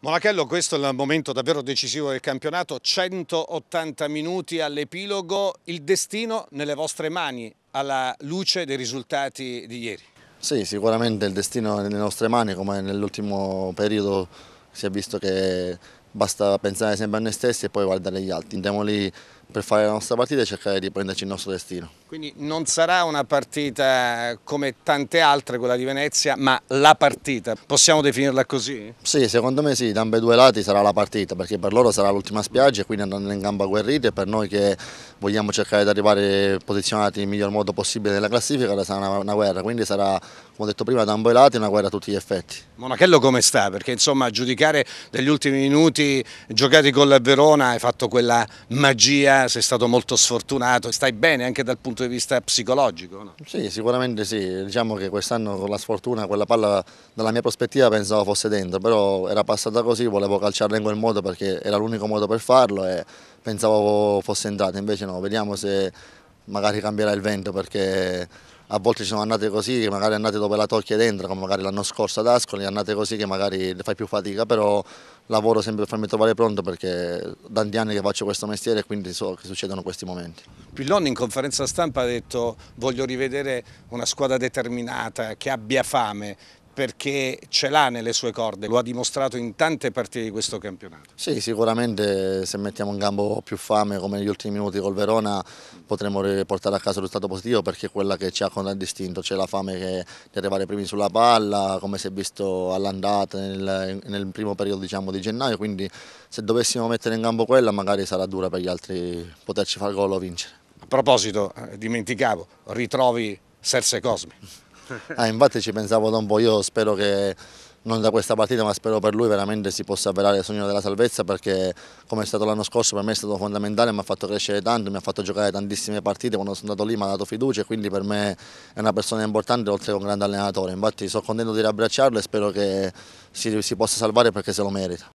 Monachello, questo è il momento davvero decisivo del campionato, 180 minuti all'epilogo, il destino nelle vostre mani alla luce dei risultati di ieri. Sì, sicuramente il destino è nelle nostre mani, come nell'ultimo periodo si è visto che basta pensare sempre a noi stessi e poi guardare gli altri. Andiamo lì per fare la nostra partita e cercare di prenderci il nostro destino. Quindi non sarà una partita come tante altre quella di Venezia, ma la partita, possiamo definirla così? Sì, secondo me sì, da ambedue lati sarà la partita, perché per loro sarà l'ultima spiaggia e quindi andranno in gamba guerrite e per noi che vogliamo cercare di arrivare posizionati nel miglior modo possibile nella classifica sarà una, una guerra, quindi sarà, come ho detto prima, da ambo i lati una guerra a tutti gli effetti. Monachello come sta? Perché insomma giudicare degli ultimi minuti giocati con la Verona hai fatto quella magia sei stato molto sfortunato, stai bene anche dal punto di vista psicologico? No? Sì, sicuramente sì, diciamo che quest'anno con la sfortuna quella palla dalla mia prospettiva pensavo fosse dentro, però era passata così, volevo calciarla in quel modo perché era l'unico modo per farlo e pensavo fosse entrata, invece no, vediamo se magari cambierà il vento perché a volte ci sono annate così, che magari annate dove la tocchi ed entra, come magari l'anno scorso ad Ascoli, annate così che magari fai più fatica, però lavoro sempre per farmi trovare pronto perché tanti anni che faccio questo mestiere e quindi so che succedono questi momenti. Pillon in conferenza stampa ha detto voglio rivedere una squadra determinata, che abbia fame, perché ce l'ha nelle sue corde, lo ha dimostrato in tante partite di questo campionato. Sì, sicuramente se mettiamo in campo più fame come negli ultimi minuti col Verona potremo portare a casa lo stato positivo perché è quella che ci ha contraddistinto, c'è la fame che, di arrivare primi sulla palla, come si è visto all'andata nel, nel, primo periodo diciamo, di gennaio, quindi se dovessimo mettere in campo quella magari sarà dura per gli altri poterci far gol o vincere. A proposito, eh, dimenticavo, ritrovi Serse Cosmi. Ah, infatti ci pensavo da un po', io spero che non da questa partita ma spero per lui veramente si possa avverare il sogno della salvezza perché come è stato l'anno scorso per me è stato fondamentale, mi ha fatto crescere tanto, mi ha fatto giocare tantissime partite, quando sono andato lì mi ha dato fiducia e quindi per me è una persona importante oltre che un grande allenatore, infatti sono contento di riabbracciarlo e spero che si, si possa salvare perché se lo merita.